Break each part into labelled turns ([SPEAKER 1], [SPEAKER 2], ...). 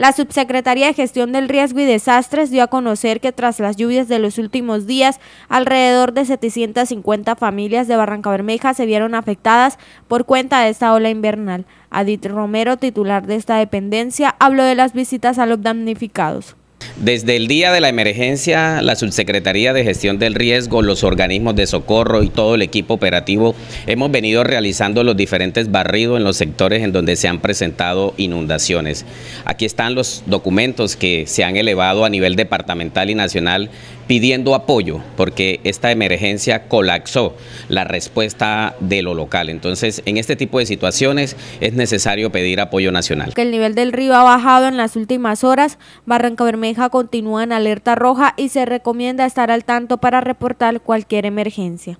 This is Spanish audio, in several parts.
[SPEAKER 1] La Subsecretaría de Gestión del Riesgo y Desastres dio a conocer que tras las lluvias de los últimos días, alrededor de 750 familias de Barranca Bermeja se vieron afectadas por cuenta de esta ola invernal. Adit Romero, titular de esta dependencia, habló de las visitas a los damnificados.
[SPEAKER 2] Desde el día de la emergencia, la Subsecretaría de Gestión del Riesgo, los organismos de socorro y todo el equipo operativo hemos venido realizando los diferentes barridos en los sectores en donde se han presentado inundaciones. Aquí están los documentos que se han elevado a nivel departamental y nacional pidiendo apoyo porque esta emergencia colapsó la respuesta de lo local. Entonces, en este tipo de situaciones es necesario pedir apoyo nacional.
[SPEAKER 1] El nivel del río ha bajado en las últimas horas. Barranca Bermeja continúa en alerta roja y se recomienda estar al tanto para reportar cualquier emergencia.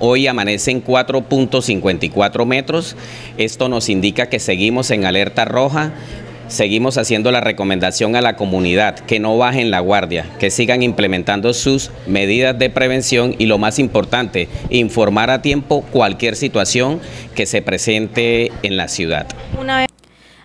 [SPEAKER 2] Hoy amanece en 4.54 metros, esto nos indica que seguimos en alerta roja, seguimos haciendo la recomendación a la comunidad que no bajen la guardia, que sigan implementando sus medidas de prevención y lo más importante, informar a tiempo cualquier situación que se presente en la ciudad.
[SPEAKER 1] Una vez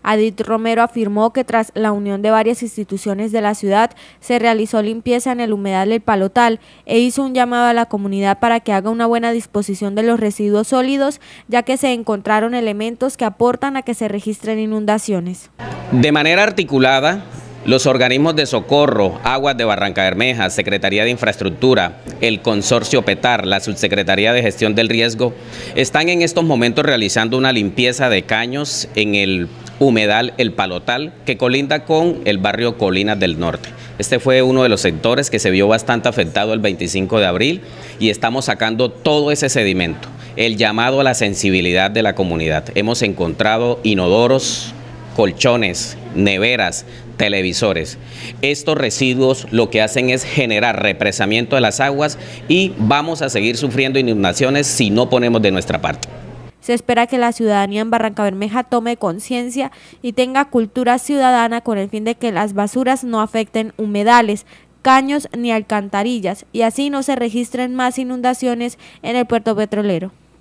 [SPEAKER 1] Adit Romero afirmó que tras la unión de varias instituciones de la ciudad se realizó limpieza en el humedal del Palotal e hizo un llamado a la comunidad para que haga una buena disposición de los residuos sólidos, ya que se encontraron elementos que aportan a que se registren inundaciones.
[SPEAKER 2] De manera articulada, los organismos de socorro, Aguas de Barranca Bermeja, Secretaría de Infraestructura, el Consorcio PETAR, la Subsecretaría de Gestión del Riesgo, están en estos momentos realizando una limpieza de caños en el humedal El Palotal, que colinda con el barrio Colinas del Norte. Este fue uno de los sectores que se vio bastante afectado el 25 de abril y estamos sacando todo ese sedimento. El llamado a la sensibilidad de la comunidad. Hemos encontrado inodoros, colchones, neveras, televisores. Estos residuos lo que hacen es generar represamiento de las aguas y vamos a seguir sufriendo inundaciones si no ponemos de nuestra parte.
[SPEAKER 1] Se espera que la ciudadanía en Barranca Bermeja tome conciencia y tenga cultura ciudadana con el fin de que las basuras no afecten humedales, caños ni alcantarillas y así no se registren más inundaciones en el puerto petrolero.